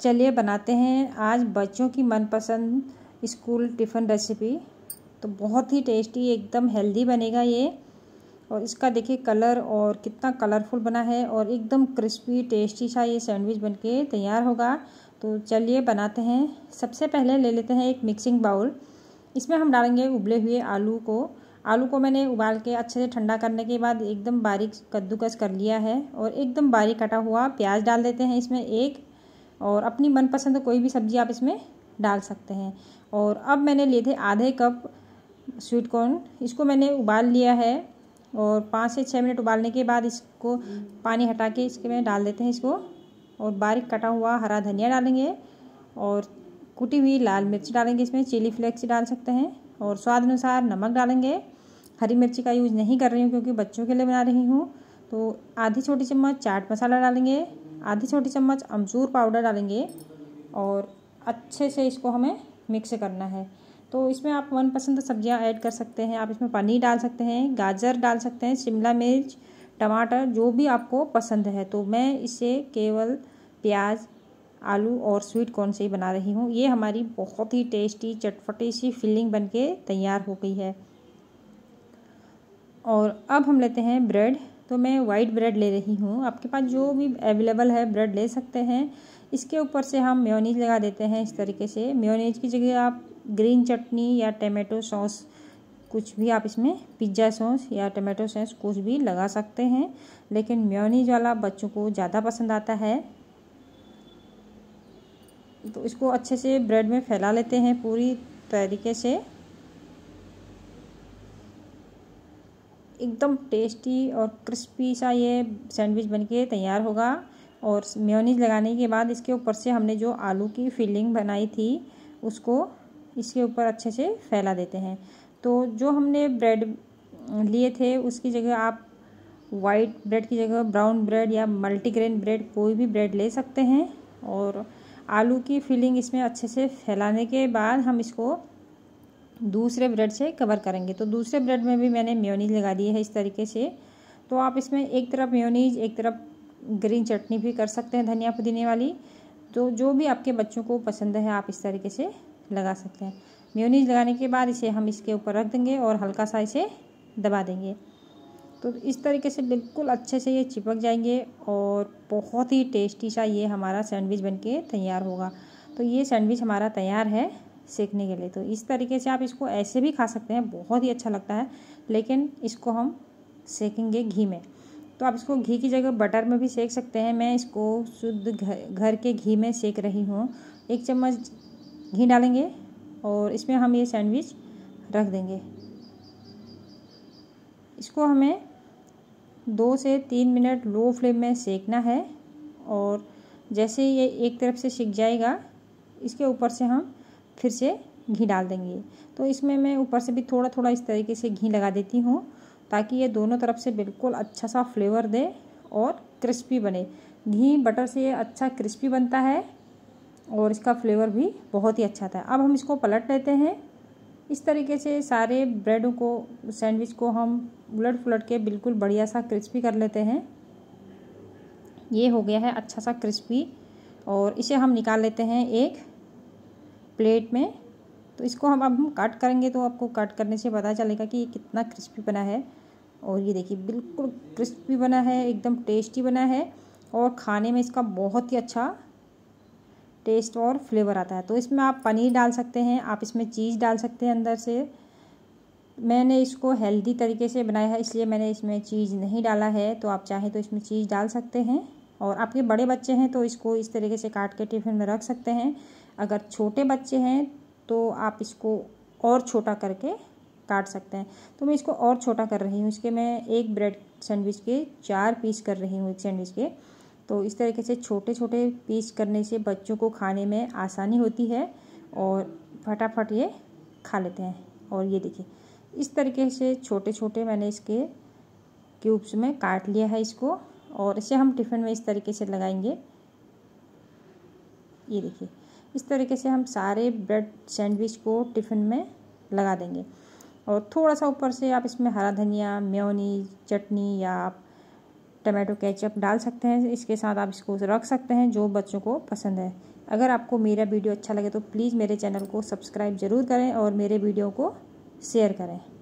चलिए बनाते हैं आज बच्चों की मनपसंद स्कूल टिफ़िन रेसिपी तो बहुत ही टेस्टी एकदम हेल्दी बनेगा ये और इसका देखिए कलर और कितना कलरफुल बना है और एकदम क्रिस्पी टेस्टी सा ये सैंडविच बनके तैयार होगा तो चलिए बनाते हैं सबसे पहले ले लेते हैं एक मिक्सिंग बाउल इसमें हम डालेंगे उबले हुए आलू को आलू को मैंने उबाल के अच्छे से ठंडा करने के बाद एकदम बारीक कद्दूकस कर लिया है और एकदम बारीक कटा हुआ प्याज डाल देते हैं इसमें एक और अपनी मनपसंद कोई भी सब्ज़ी आप इसमें डाल सकते हैं और अब मैंने लिए थे आधे कप स्वीट कॉर्न इसको मैंने उबाल लिया है और पाँच से छः मिनट उबालने के बाद इसको पानी हटा के इसके में डाल देते हैं इसको और बारीक कटा हुआ हरा धनिया डालेंगे और कुटी हुई लाल मिर्च डालेंगे इसमें चिली फ्लेक्स डाल सकते हैं और स्वाद अनुसार नमक डालेंगे हरी मिर्ची का यूज़ नहीं कर रही हूँ क्योंकि बच्चों के लिए बना रही हूँ तो आधी छोटी चम्मच चाट मसाला डालेंगे आधी छोटी चम्मच अमचूर पाउडर डालेंगे और अच्छे से इसको हमें मिक्स करना है तो इसमें आप मन पसंद सब्जियाँ ऐड कर सकते हैं आप इसमें पनीर डाल सकते हैं गाजर डाल सकते हैं शिमला मिर्च टमाटर जो भी आपको पसंद है तो मैं इसे केवल प्याज आलू और स्वीट कॉर्न से ही बना रही हूँ ये हमारी बहुत ही टेस्टी चटपटी सी फिलिंग बनके तैयार हो गई है और अब हम लेते हैं ब्रेड तो मैं वाइट ब्रेड ले रही हूँ आपके पास जो भी अवेलेबल है ब्रेड ले सकते हैं इसके ऊपर से हम म्योनीज लगा देते हैं इस तरीके से म्योनीज की जगह आप ग्रीन चटनी या टमेटो सॉस कुछ भी आप इसमें पिज्ज़ा सॉस या टमेटो सॉस कुछ भी लगा सकते हैं लेकिन म्योनीज वाला बच्चों को ज़्यादा पसंद आता है तो इसको अच्छे से ब्रेड में फैला लेते हैं पूरी तरीके से एकदम टेस्टी और क्रिस्पी सा ये सैंडविच बनके तैयार होगा और मेयोनीज लगाने के बाद इसके ऊपर से हमने जो आलू की फिलिंग बनाई थी उसको इसके ऊपर अच्छे से फैला देते हैं तो जो हमने ब्रेड लिए थे उसकी जगह आप वाइट ब्रेड की जगह ब्राउन ब्रेड या मल्टीग्रेन ब्रेड कोई भी ब्रेड ले सकते हैं और आलू की फिलिंग इसमें अच्छे से फैलाने के बाद हम इसको दूसरे ब्रेड से कवर करेंगे तो दूसरे ब्रेड में भी मैंने म्योनीज लगा दी है इस तरीके से तो आप इसमें एक तरफ म्योनीज एक तरफ ग्रीन चटनी भी कर सकते हैं धनिया पुदीने वाली तो जो भी आपके बच्चों को पसंद है आप इस तरीके से लगा सकते हैं म्योनीज लगाने के बाद इसे हम इसके ऊपर रख देंगे और हल्का सा इसे दबा देंगे तो इस तरीके से बिल्कुल अच्छे से ये चिपक जाएंगे और बहुत ही टेस्टी सा ये हमारा सैंडविच बनके तैयार होगा तो ये सैंडविच हमारा तैयार है सेकने के लिए तो इस तरीके से आप इसको ऐसे भी खा सकते हैं बहुत ही अच्छा लगता है लेकिन इसको हम सेकेंगे घी में तो आप इसको घी की जगह बटर में भी सेक सकते हैं मैं इसको शुद्ध घर के घी में सेक रही हूँ एक चम्मच घी डालेंगे और इसमें हम ये सैंडविच रख देंगे इसको हमें दो से तीन मिनट लो फ्लेम में सेकना है और जैसे ये एक तरफ से सिक जाएगा इसके ऊपर से हम फिर से घी डाल देंगे तो इसमें मैं ऊपर से भी थोड़ा थोड़ा इस तरीके से घी लगा देती हूँ ताकि ये दोनों तरफ से बिल्कुल अच्छा सा फ्लेवर दे और क्रिस्पी बने घी बटर से ये अच्छा क्रिस्पी बनता है और इसका फ्लेवर भी बहुत ही अच्छा था अब हम इसको पलट लेते हैं इस तरीके से सारे ब्रेड को सैंडविच को हम उलट पुलट के बिल्कुल बढ़िया सा क्रिस्पी कर लेते हैं ये हो गया है अच्छा सा क्रिस्पी और इसे हम निकाल लेते हैं एक प्लेट में तो इसको हम अब हम कट करेंगे तो आपको कट करने से पता चलेगा कि ये कितना क्रिस्पी बना है और ये देखिए बिल्कुल क्रिस्पी बना है एकदम टेस्टी बना है और खाने में इसका बहुत ही अच्छा टेस्ट और फ्लेवर आता है तो इसमें आप पनीर डाल सकते हैं आप इसमें चीज़ डाल सकते हैं अंदर से मैंने इसको हेल्दी तरीके से बनाया है इसलिए मैंने इसमें चीज़ नहीं डाला है तो आप चाहें तो इसमें चीज़ डाल सकते हैं और आपके बड़े बच्चे हैं तो इसको इस तरीके से काट के टिफ़िन में रख सकते हैं अगर छोटे बच्चे हैं तो आप इसको और छोटा करके काट सकते हैं तो मैं इसको और छोटा कर रही हूँ इसके मैं एक ब्रेड सैंडविच के चार पीस कर रही हूँ एक सैंडविच के तो इस तरीके से छोटे छोटे पीस करने से बच्चों को खाने में आसानी होती है और फटाफट ये खा लेते हैं और ये देखिए इस तरीके से छोटे छोटे मैंने इसके क्यूब्स में काट लिया है इसको और इसे हम टिफ़िन में इस तरीके से लगाएंगे ये देखिए इस तरीके से हम सारे ब्रेड सैंडविच को टिफ़िन में लगा देंगे और थोड़ा सा ऊपर से आप इसमें हरा धनिया म्योनी चटनी या आप टमाटो केचप डाल सकते हैं इसके साथ आप इसको रख सकते हैं जो बच्चों को पसंद है अगर आपको मेरा वीडियो अच्छा लगे तो प्लीज़ मेरे चैनल को सब्सक्राइब ज़रूर करें और मेरे वीडियो को शेयर करें